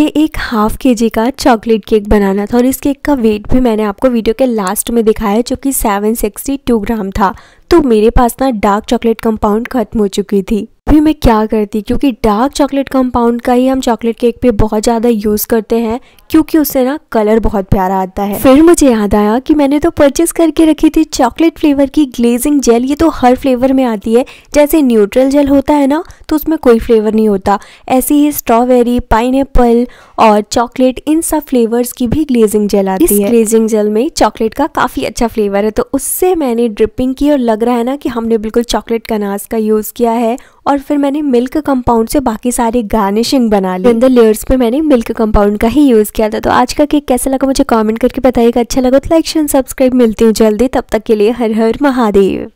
ये एक हाफ के जी का चॉकलेट केक बनाना था और इस केक का वेट भी मैंने आपको वीडियो के लास्ट में दिखाया जो कि 762 ग्राम था तो मेरे पास ना डार्क चॉकलेट कंपाउंड खत्म हो चुकी थी भी मैं क्या करती क्योंकि डार्क चॉकलेट कंपाउंड का ही हम चॉकलेट केक पे बहुत ज़्यादा यूज़ करते हैं क्योंकि उससे ना कलर बहुत प्यारा आता है फिर मुझे याद आया कि मैंने तो परचेस करके रखी थी चॉकलेट फ्लेवर की ग्लेजिंग जेल ये तो हर फ्लेवर में आती है जैसे न्यूट्रल जेल होता है ना तो उसमें कोई फ्लेवर नहीं होता ऐसी ही स्ट्रॉबेरी पाइन और चॉकलेट इन सब फ्लेवर्स की भी ग्लेजिंग जेल आती इस है ग्लेजिंग जेल में चॉकलेट का काफ़ी अच्छा फ्लेवर है तो उससे मैंने ड्रिपिंग की और लग रहा है ना कि हमने बिल्कुल चॉकलेट कनास का यूज़ किया है और फिर मैंने मिल्क कंपाउंड से बाकी सारे गार्निशिंग बना ली अंदर लेयर्स पे मैंने मिल्क कंपाउंड का ही यूज़ किया था तो आज का केक कैसा लगा मुझे कॉमेंट करके बताइएगा अच्छा लगा तो लाइक शेयर सब्सक्राइब मिलती हूँ जल्दी तब तक के लिए हर हर महादेव